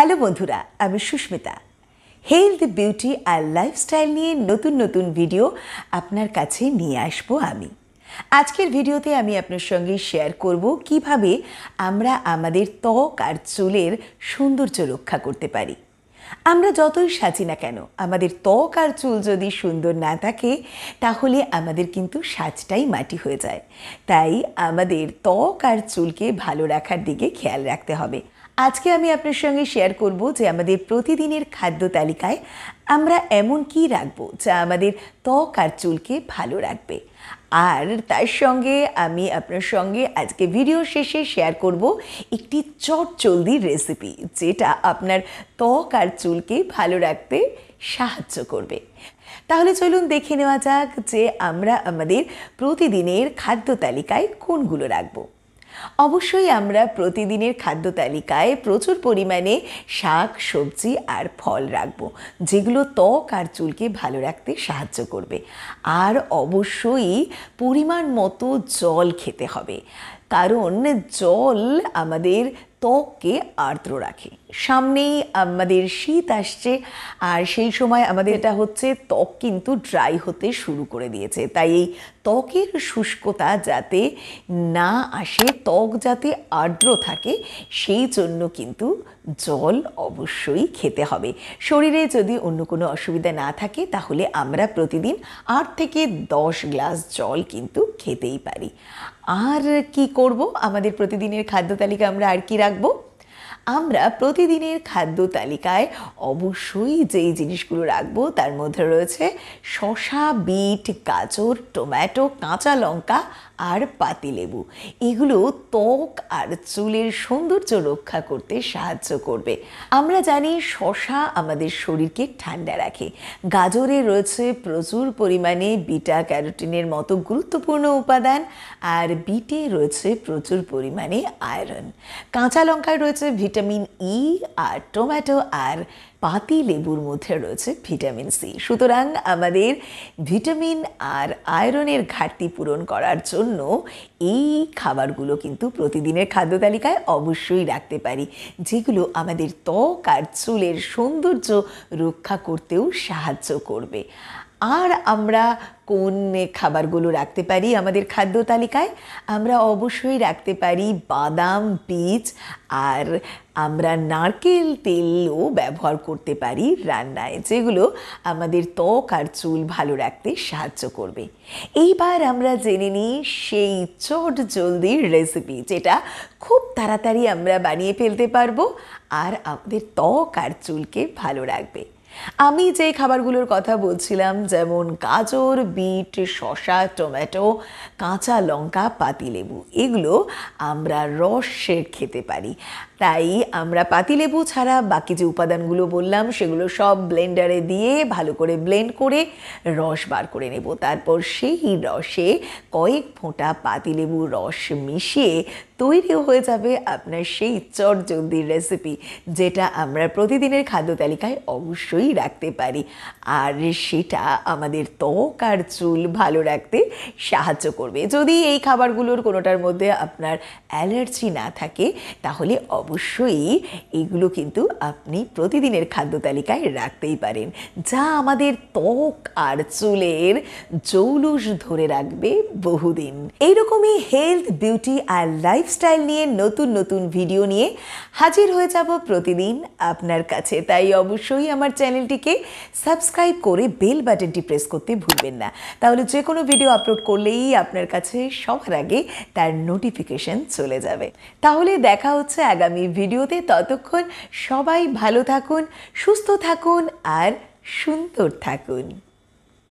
hello বন্ধুরা আমি Susmita health beauty আর লাইফস্টাইল নিয়ে নতুন নতুন ভিডিও আপনার কাছে নিয়ে আসবো আমি আজকের ভিডিওতে আমি আপনার সঙ্গে শেয়ার করব কিভাবে আমরা আমাদের ত্বক আর চুলের সৌন্দর্য রক্ষা করতে পারি আমরা যতই সাজি না কেন আমাদের ত্বক আর চুল যদি সুন্দর না থাকে তাহলে আমাদের কিন্তু সাজটাই মাটি হয়ে যায় তাই আমাদের ত্বক আর চুলকে ভালো রাখার দিকে খেয়াল রাখতে হবে আজকে আমি আপনার সঙ্গে শেয়ার করব যে আমাদের প্রতিদিনের খাদ্য তালিকায় আমরা এমন কি রাখবো যা আমাদের ত্বক আর চুলকে ভালো রাখবে আর তার সঙ্গে আমি আপনার সঙ্গে আজকে ভিডিও শেষে শেয়ার করব একটি চটচলদির রেসিপি যেটা আপনার ত্বক আর চুলকে ভালো রাখতে সাহায্য করবে তাহলে চলুন দেখে নেওয়া যাক যে আমরা আমাদের প্রতিদিনের খাদ্য তালিকায় কোনগুলো রাখবো অবশ্যই আমরা প্রতিদিনের খাদ্য তালিকায় প্রচুর পরিমাণে শাক সবজি আর ফল রাখবো যেগুলো ত্বক আর চুলকে ভালো রাখতে সাহায্য করবে আর অবশ্যই পরিমাণ মতো জল খেতে হবে কারণ জল আমাদের ত্বককে আর্দ্র রাখে সামনেই আমাদের শীত আসছে আর সেই সময় আমাদের এটা হচ্ছে ত্বক কিন্তু ড্রাই হতে শুরু করে দিয়েছে তাই এই ত্বকের শুষ্কতা যাতে না আসে ত্বক যাতে আর্দ্র থাকে সেই জন্য কিন্তু জল অবশ্যই খেতে হবে শরীরে যদি অন্য কোনো অসুবিধা না থাকে তাহলে আমরা প্রতিদিন আট থেকে দশ গ্লাস জল কিন্তু খেতেই পারি আর কি করব আমাদের প্রতিদিনের খাদ্য তালিকা আমরা আর কি রাখবো আমরা প্রতিদিনের খাদ্য তালিকায় অবশ্যই যেই জিনিসগুলো রাখবো তার মধ্যে রয়েছে শশা বিট গাজর টমেটো কাঁচা লঙ্কা আর পাতিলেবু এগুলো ত্বক আর চুলের সৌন্দর্য রক্ষা করতে সাহায্য করবে আমরা জানি শশা আমাদের শরীরকে ঠান্ডা রাখে গাজরে রয়েছে প্রচুর পরিমাণে বিটা ক্যারোটিনের মতো গুরুত্বপূর্ণ উপাদান আর বিটে রয়েছে প্রচুর পরিমাণে আয়রন কাঁচা লঙ্কায় রয়েছে ভিটামিন ই আর টমেটো আর পাতি লেবুর মধ্যে রয়েছে ভিটামিন সি সুতরাং আমাদের ভিটামিন আর আয়রনের ঘাটতি পূরণ করার জন্য এই খাবারগুলো কিন্তু প্রতিদিনের খাদ্য তালিকায় অবশ্যই রাখতে পারি যেগুলো আমাদের ত্বক আর চুলের সৌন্দর্য রক্ষা করতেও সাহায্য করবে আর আমরা কোন খাবারগুলো রাখতে পারি আমাদের খাদ্য তালিকায় আমরা অবশ্যই রাখতে পারি বাদাম বীজ আর আমরা নারকেল তেলও ব্যবহার করতে পারি রান্নায় যেগুলো আমাদের ত্বক আর চুল ভালো রাখতে সাহায্য করবে এইবার আমরা জেনে নিই সেই চট জলদির রেসিপি যেটা খুব তাড়াতাড়ি আমরা বানিয়ে ফেলতে পারবো আর আমাদের ত্বক আর চুলকে ভালো রাখবে আমি যে খাবারগুলোর কথা বলছিলাম যেমন গাজর বিট শশা টমেটো কাঁচা লঙ্কা পাতিলেবু এগুলো আমরা রসের খেতে পারি তাই আমরা পাতিলেবু ছাড়া বাকি যে উপাদানগুলো বললাম সেগুলো সব ব্লেন্ডারে দিয়ে ভালো করে ব্লেন্ড করে রস বার করে নেব তারপর সেই রসে কয়েক ফোঁটা পাতিলেবুর রস মিশিয়ে তৈরি হয়ে যাবে আপনার সেই চটজলদির রেসিপি যেটা আমরা প্রতিদিনের খাদ্য তালিকায় অবশ্যই অবশ্যই রাখতে পারি আর সেটা আমাদের ত্বক আর চুল ভালো রাখতে সাহায্য করবে যদি এই খাবারগুলোর কোনোটার মধ্যে আপনার অ্যালার্জি না থাকে তাহলে অবশ্যই এগুলো কিন্তু আপনি প্রতিদিনের খাদ্য তালিকায় রাখতেই পারেন যা আমাদের ত্বক আর চুলের জৌলুস ধরে রাখবে বহুদিন এইরকমই হেলথ বিউটি আর লাইফস্টাইল নিয়ে নতুন নতুন ভিডিও নিয়ে হাজির হয়ে যাব প্রতিদিন আপনার কাছে তাই অবশ্যই আমার চ্যানেল চ্যানেলটিকে সাবস্ক্রাইব করে বেল বাটনটি প্রেস করতে ভুলবেন না তাহলে যে কোনো ভিডিও আপলোড করলেই আপনার কাছে সবার আগে তার নোটিফিকেশন চলে যাবে তাহলে দেখা হচ্ছে আগামী ভিডিওতে ততক্ষণ সবাই ভালো থাকুন সুস্থ থাকুন আর সুন্দর থাকুন